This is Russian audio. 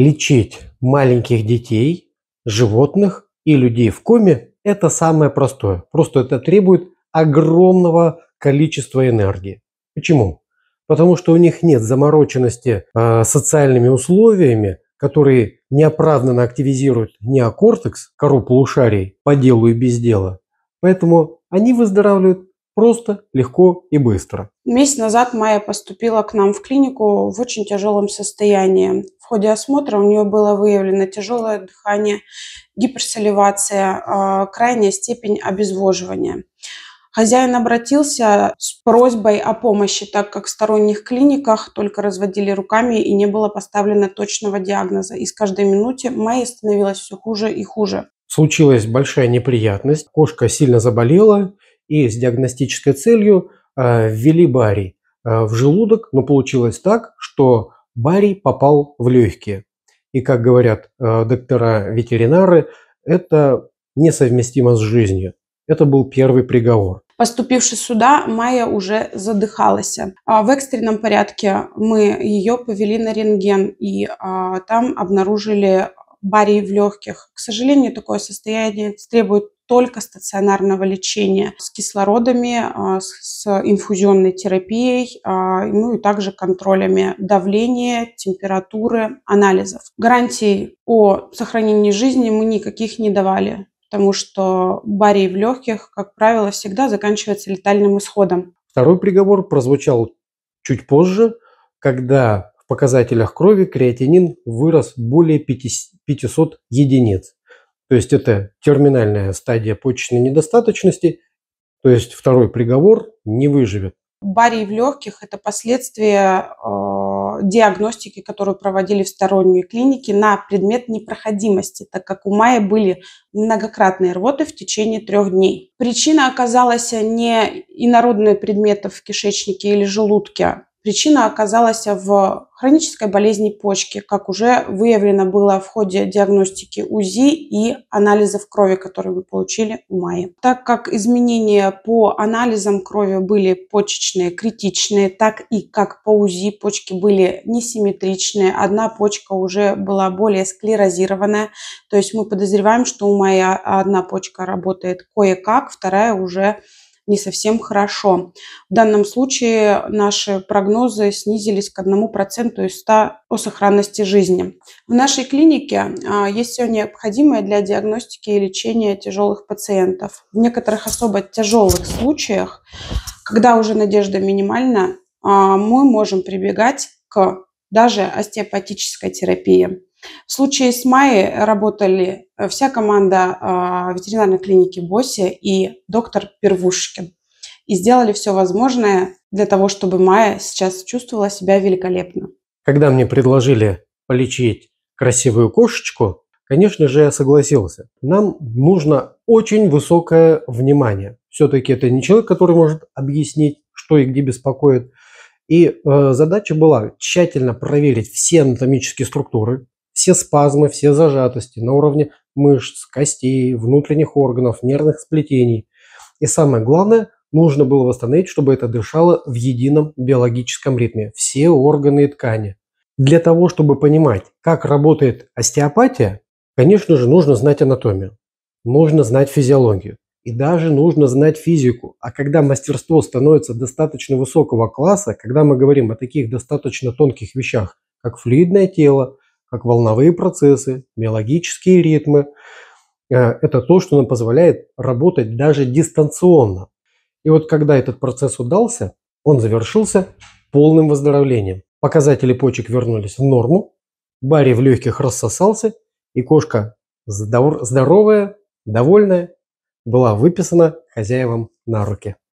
Лечить маленьких детей, животных и людей в коме – это самое простое. Просто это требует огромного количества энергии. Почему? Потому что у них нет замороченности э, социальными условиями, которые неоправданно активизируют неокортекс, кору полушарий, по делу и без дела. Поэтому они выздоравливают Просто, легко и быстро. Месяц назад Майя поступила к нам в клинику в очень тяжелом состоянии. В ходе осмотра у нее было выявлено тяжелое дыхание, гиперсоливация, а, крайняя степень обезвоживания. Хозяин обратился с просьбой о помощи, так как в сторонних клиниках только разводили руками и не было поставлено точного диагноза. И с каждой минуты Майе становилось все хуже и хуже. Случилась большая неприятность, кошка сильно заболела, и с диагностической целью э, ввели барий э, в желудок, но получилось так, что барий попал в легкие. И, как говорят э, доктора-ветеринары, это несовместимо с жизнью. Это был первый приговор. Поступивши сюда, Майя уже задыхалась. А, в экстренном порядке мы ее повели на рентген, и а, там обнаружили барий в легких. К сожалению, такое состояние требует только стационарного лечения с кислородами, а, с инфузионной терапией, а, ну и также контролями давления, температуры, анализов. Гарантий о сохранении жизни мы никаких не давали потому что барий в легких, как правило, всегда заканчивается летальным исходом. Второй приговор прозвучал чуть позже, когда в показателях крови креатинин вырос более 500 единиц. То есть это терминальная стадия почечной недостаточности, то есть второй приговор не выживет. Барий в легких – это последствия э, диагностики, которую проводили в сторонней клинике на предмет непроходимости, так как у Майи были многократные рвоты в течение трех дней. Причина оказалась не инородные предметы в кишечнике или желудке, Причина оказалась в хронической болезни почки, как уже выявлено было в ходе диагностики УЗИ и анализов крови, которые мы получили в мае. Так как изменения по анализам крови были почечные, критичные, так и как по УЗИ почки были несимметричные, одна почка уже была более склерозированная, то есть мы подозреваем, что у Майи одна почка работает кое-как, вторая уже не совсем хорошо. В данном случае наши прогнозы снизились к 1% из 100 о сохранности жизни. В нашей клинике а, есть все необходимое для диагностики и лечения тяжелых пациентов. В некоторых особо тяжелых случаях, когда уже надежда минимальна, а, мы можем прибегать к даже остеопатической терапии. В случае с Майей работали э, вся команда а, ветеринарной клиники Боси и доктор Первушкин. И сделали все возможное для того, чтобы Майя сейчас чувствовала себя великолепно. Когда мне предложили полечить красивую кошечку, конечно же, я согласился. Нам нужно очень высокое внимание. Все-таки это не человек, который может объяснить, что и где беспокоит. И э, задача была тщательно проверить все анатомические структуры, все спазмы, все зажатости на уровне мышц, костей, внутренних органов, нервных сплетений. И самое главное, нужно было восстановить, чтобы это дышало в едином биологическом ритме, все органы и ткани. Для того, чтобы понимать, как работает остеопатия, конечно же, нужно знать анатомию, нужно знать физиологию и даже нужно знать физику. А когда мастерство становится достаточно высокого класса, когда мы говорим о таких достаточно тонких вещах, как флюидное тело, как волновые процессы, биологические ритмы. Э, это то, что нам позволяет работать даже дистанционно. И вот когда этот процесс удался, он завершился полным выздоровлением. Показатели почек вернулись в норму, барий в легких рассосался, и кошка здоровая, довольная, была выписана хозяевам на руки.